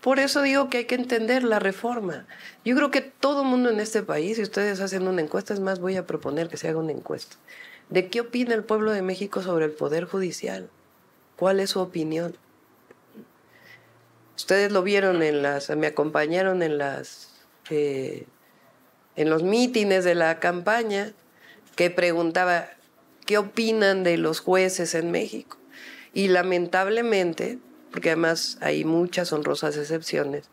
Por eso digo que hay que entender la reforma. Yo creo que todo el mundo en este país, si ustedes hacen una encuesta, es más, voy a proponer que se haga una encuesta. ¿De qué opina el pueblo de México sobre el Poder Judicial? ¿Cuál es su opinión? Ustedes lo vieron en las, me acompañaron en las, eh, en los mítines de la campaña, que preguntaba, ¿qué opinan de los jueces en México? Y lamentablemente, porque además hay muchas honrosas excepciones,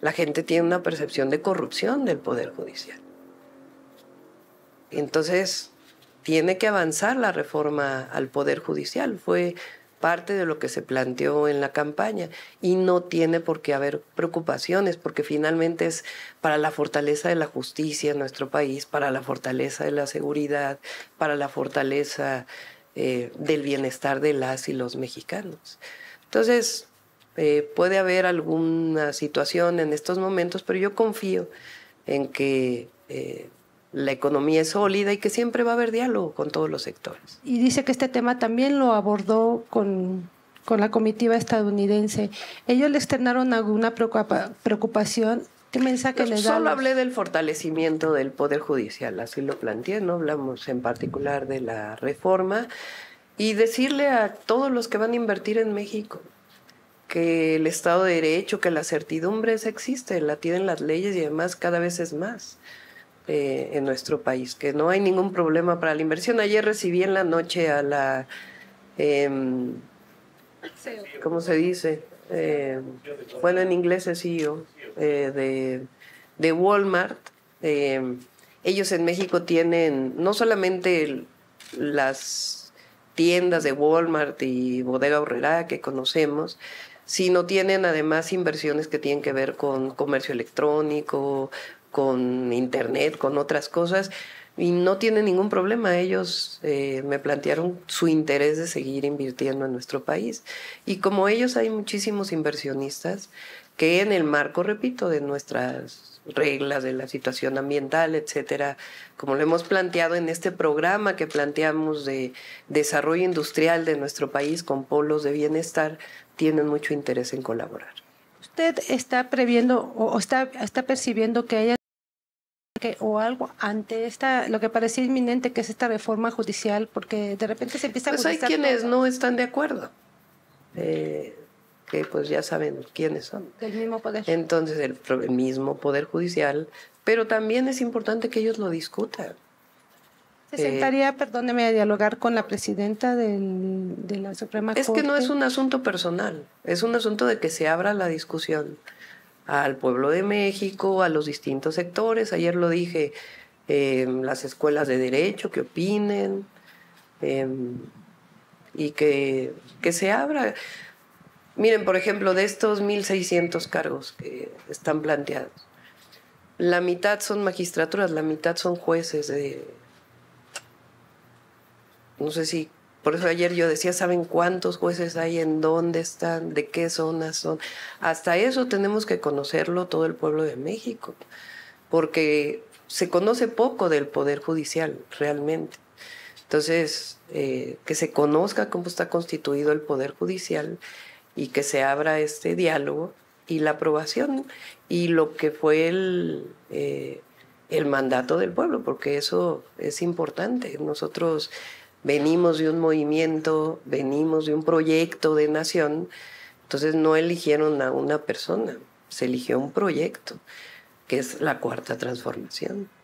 la gente tiene una percepción de corrupción del Poder Judicial. Entonces, tiene que avanzar la reforma al Poder Judicial. Fue parte de lo que se planteó en la campaña y no tiene por qué haber preocupaciones porque finalmente es para la fortaleza de la justicia en nuestro país, para la fortaleza de la seguridad, para la fortaleza eh, del bienestar de las y los mexicanos. Entonces, eh, puede haber alguna situación en estos momentos, pero yo confío en que eh, la economía es sólida y que siempre va a haber diálogo con todos los sectores. Y dice que este tema también lo abordó con, con la comitiva estadounidense. ¿Ellos le externaron alguna preocupación? ¿Qué mensaje le Solo hablé del fortalecimiento del Poder Judicial, así lo planteé, no hablamos en particular de la reforma. Y decirle a todos los que van a invertir en México que el Estado de Derecho, que la certidumbre existe, la tienen las leyes y además cada vez es más eh, en nuestro país, que no hay ningún problema para la inversión. Ayer recibí en la noche a la... Em, ¿Cómo se dice? Em, bueno, en inglés es CEO eh, de, Walmart. Em, ellos en México tienen no solamente las tiendas de Walmart y Bodega Horrera que conocemos, si no tienen además inversiones que tienen que ver con comercio electrónico, con internet, con otras cosas, y no tienen ningún problema. Ellos eh, me plantearon su interés de seguir invirtiendo en nuestro país. Y como ellos hay muchísimos inversionistas que en el marco, repito, de nuestras reglas de la situación ambiental, etcétera, como lo hemos planteado en este programa que planteamos de desarrollo industrial de nuestro país con polos de bienestar, tienen mucho interés en colaborar. ¿Usted está previendo o está, está percibiendo que haya que, o algo ante esta, lo que parecía inminente que es esta reforma judicial, porque de repente se empieza a... Pues hay quienes no están de acuerdo. Eh, que pues ya saben quiénes son. Del mismo poder. Entonces, el, mismo poder judicial, pero también es importante que ellos lo discutan. ¿Se sentaría, eh, perdóneme, a dialogar con la presidenta del, de la Suprema Corte? Es que no es un asunto personal, es un asunto de que se abra la discusión al pueblo de México, a los distintos sectores. Ayer lo dije, em, las escuelas de derecho, que opinen em, y que, que se abra. Miren, por ejemplo, de estos 1.600 cargos que están planteados, la mitad son magistraturas, la mitad son jueces de... No sé si... Por eso ayer yo decía, ¿saben cuántos jueces hay? ¿En dónde están? ¿De qué zonas son? Hasta eso tenemos que conocerlo todo el pueblo de México, porque se conoce poco del Poder Judicial realmente. Entonces, eh, que se conozca cómo está constituido el Poder Judicial y que se abra este diálogo y la aprobación y lo que fue el, eh, el mandato del pueblo, porque eso es importante. Nosotros venimos de un movimiento, venimos de un proyecto de nación, entonces no eligieron a una persona, se eligió un proyecto, que es la cuarta transformación.